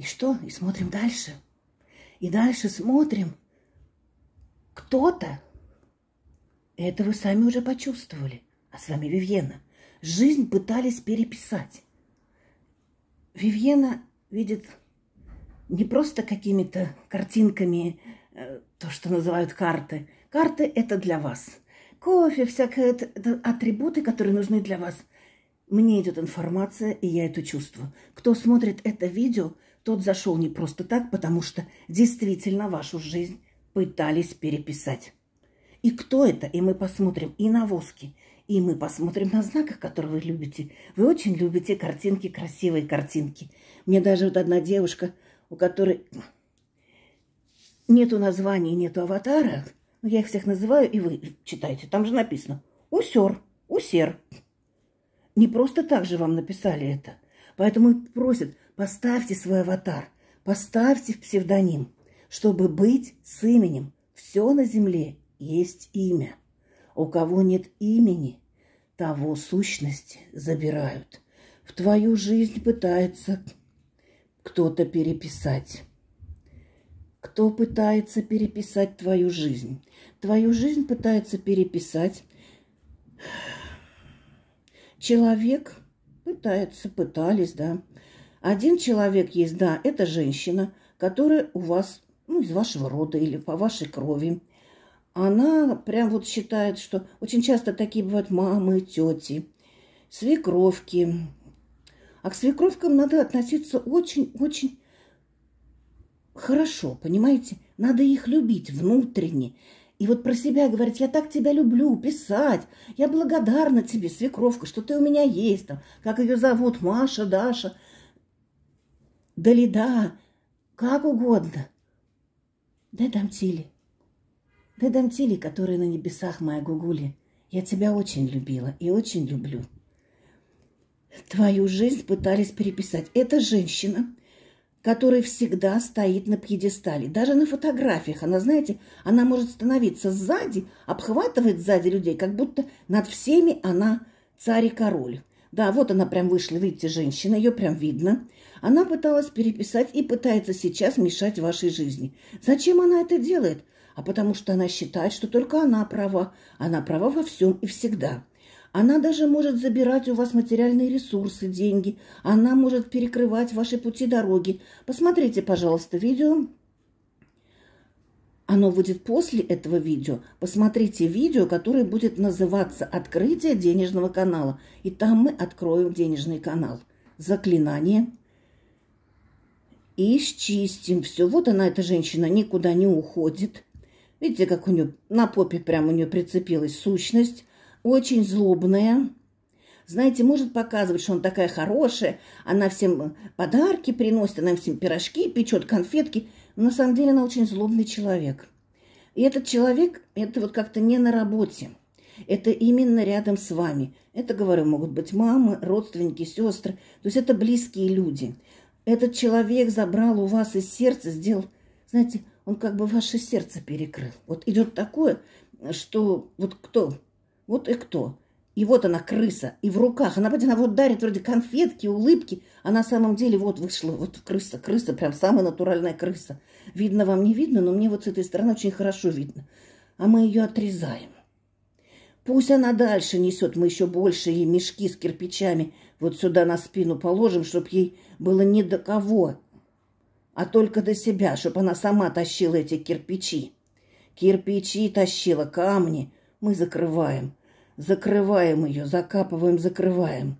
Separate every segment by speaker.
Speaker 1: И что? И смотрим дальше. И дальше смотрим. Кто-то, это вы сами уже почувствовали, а с вами Вивьена, жизнь пытались переписать. Вивьена видит не просто какими-то картинками, э, то, что называют карты. Карты – это для вас. Кофе, всякие атрибуты, которые нужны для вас. Мне идет информация, и я это чувствую. Кто смотрит это видео, тот зашел не просто так, потому что действительно вашу жизнь пытались переписать. И кто это? И мы посмотрим и на воски, и мы посмотрим на знаках, которые вы любите. Вы очень любите картинки, красивые картинки. Мне даже вот одна девушка, у которой нету названия, нету аватара, но я их всех называю, и вы читаете. Там же написано «Усер», «Усер». Не просто так же вам написали это. Поэтому и просят, поставьте свой аватар, поставьте псевдоним, чтобы быть с именем. Все на земле есть имя. У кого нет имени, того сущности забирают. В твою жизнь пытается кто-то переписать. Кто пытается переписать твою жизнь? Твою жизнь пытается переписать человек пытается, пытались, да. Один человек есть, да, это женщина, которая у вас, ну, из вашего рода или по вашей крови. Она прям вот считает, что очень часто такие бывают мамы, тети, свекровки. А к свекровкам надо относиться очень-очень хорошо, понимаете? Надо их любить внутренне. И вот про себя говорить, я так тебя люблю, писать, я благодарна тебе, свекровка, что ты у меня есть, там, как ее зовут, Маша, Даша, Далида, как угодно. Дай там Тили, дай там Тили, которая на небесах моя Гугули, я тебя очень любила и очень люблю. Твою жизнь пытались переписать. Эта женщина который всегда стоит на пьедестале. Даже на фотографиях она, знаете, она может становиться сзади, обхватывать сзади людей, как будто над всеми она царь и король. Да, вот она прям вышла, видите, женщина, ее прям видно. Она пыталась переписать и пытается сейчас мешать вашей жизни. Зачем она это делает? А потому что она считает, что только она права. Она права во всем и всегда. Она даже может забирать у вас материальные ресурсы, деньги. Она может перекрывать ваши пути дороги. Посмотрите, пожалуйста, видео. Оно будет после этого видео. Посмотрите видео, которое будет называться «Открытие денежного канала». И там мы откроем денежный канал. Заклинание. И счистим все. Вот она, эта женщина, никуда не уходит. Видите, как у нее на попе прямо у нее прицепилась сущность очень злобная. Знаете, может показывать, что она такая хорошая, она всем э, подарки приносит, она всем пирожки печет, конфетки. Но на самом деле она очень злобный человек. И этот человек, это вот как-то не на работе. Это именно рядом с вами. Это, говорю, могут быть мамы, родственники, сестры. То есть это близкие люди. Этот человек забрал у вас из сердца, сделал, знаете, он как бы ваше сердце перекрыл. Вот идет такое, что вот кто вот и кто. И вот она, крыса, и в руках. Она, она вот дарит вроде конфетки, улыбки, а на самом деле вот вышла, вот крыса, крыса, прям самая натуральная крыса. Видно вам, не видно, но мне вот с этой стороны очень хорошо видно. А мы ее отрезаем. Пусть она дальше несет, мы еще больше ей мешки с кирпичами вот сюда на спину положим, чтобы ей было не до кого, а только до себя, чтобы она сама тащила эти кирпичи. Кирпичи тащила, камни мы закрываем – Закрываем ее, закапываем, закрываем.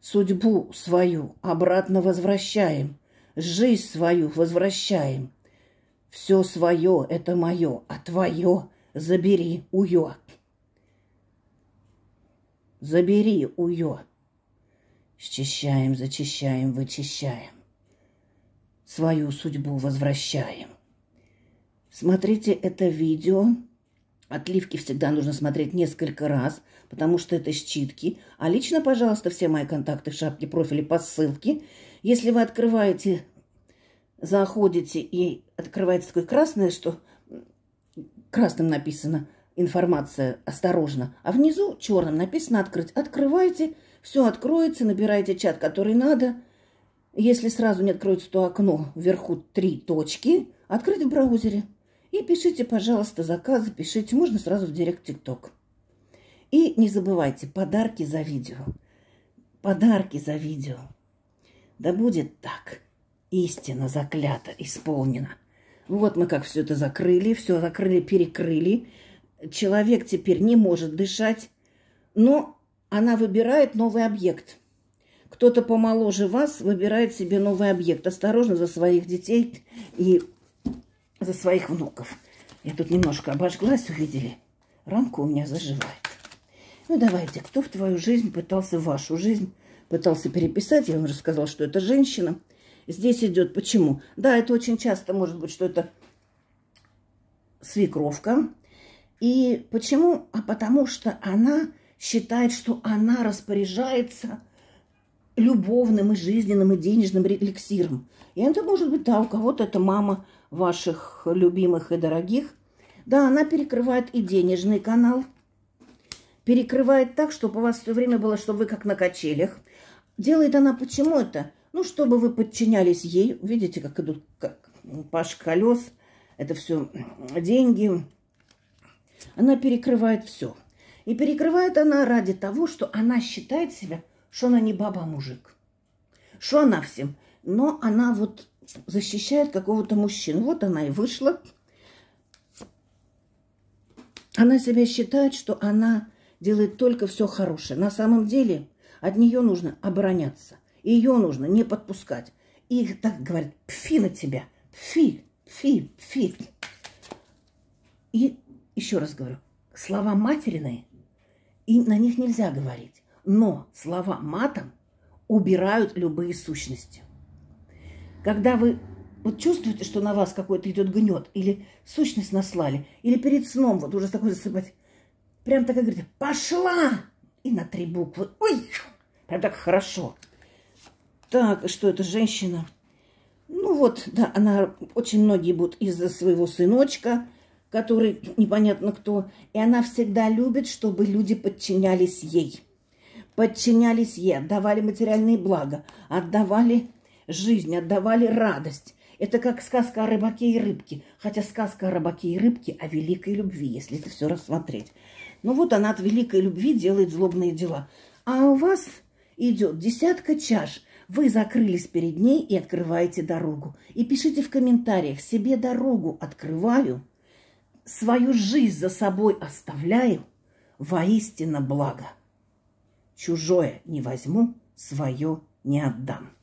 Speaker 1: Судьбу свою обратно возвращаем. Жизнь свою возвращаем. Все свое — это мое, а твое забери уё. Забери уё. Счищаем, зачищаем, вычищаем. Свою судьбу возвращаем. Смотрите это видео Отливки всегда нужно смотреть несколько раз, потому что это считки. А лично, пожалуйста, все мои контакты в шапке профиля по ссылке. Если вы открываете, заходите и открывается такое красное, что красным написано информация «Осторожно», а внизу черным написано «Открыть». Открывайте, все откроется, набирайте чат, который надо. Если сразу не откроется, то окно вверху три точки. Открыть в браузере. И пишите, пожалуйста, заказы, пишите. Можно сразу в директ ТикТок. И не забывайте, подарки за видео. Подарки за видео. Да будет так. Истина заклята, исполнена. Вот мы как все это закрыли, все закрыли, перекрыли. Человек теперь не может дышать, но она выбирает новый объект. Кто-то помоложе вас выбирает себе новый объект. Осторожно за своих детей и за своих внуков. Я тут немножко обожглась, увидели. Ранка у меня заживает. Ну, давайте, кто в твою жизнь пытался, в вашу жизнь пытался переписать? Я вам рассказала, что это женщина. Здесь идет почему? Да, это очень часто может быть, что это свекровка. И почему? А потому что она считает, что она распоряжается любовным и жизненным и денежным эликсиром. И это может быть, да, у кого-то это мама ваших любимых и дорогих. Да, она перекрывает и денежный канал. Перекрывает так, чтобы у вас все время было, чтобы вы как на качелях. Делает она почему это? Ну, чтобы вы подчинялись ей. Видите, как идут как паш колес. Это все деньги. Она перекрывает все. И перекрывает она ради того, что она считает себя что она не баба, а мужик. Что она всем? Но она вот защищает какого-то мужчину. Вот она и вышла. Она себя считает, что она делает только все хорошее. На самом деле от нее нужно обороняться. Ее нужно не подпускать. И так говорит: пфи на тебя, пфи, пфи, пфи. И еще раз говорю, слова материны, и на них нельзя говорить. Но слова матом убирают любые сущности. Когда вы вот чувствуете, что на вас какой-то идет гнет, или сущность наслали, или перед сном вот уже такой засыпать, прям так и говорите «пошла!» и на три буквы. Ой, прям так хорошо. Так, что это женщина? Ну вот, да, она, очень многие будут из-за своего сыночка, который непонятно кто, и она всегда любит, чтобы люди подчинялись ей подчинялись ей, отдавали материальные блага, отдавали жизнь, отдавали радость. Это как сказка о рыбаке и рыбке. Хотя сказка о рыбаке и рыбке о великой любви, если это все рассмотреть. Ну вот она от великой любви делает злобные дела. А у вас идет десятка чаш. Вы закрылись перед ней и открываете дорогу. И пишите в комментариях, себе дорогу открываю, свою жизнь за собой оставляю, воистину благо. Чужое не возьму, свое не отдам.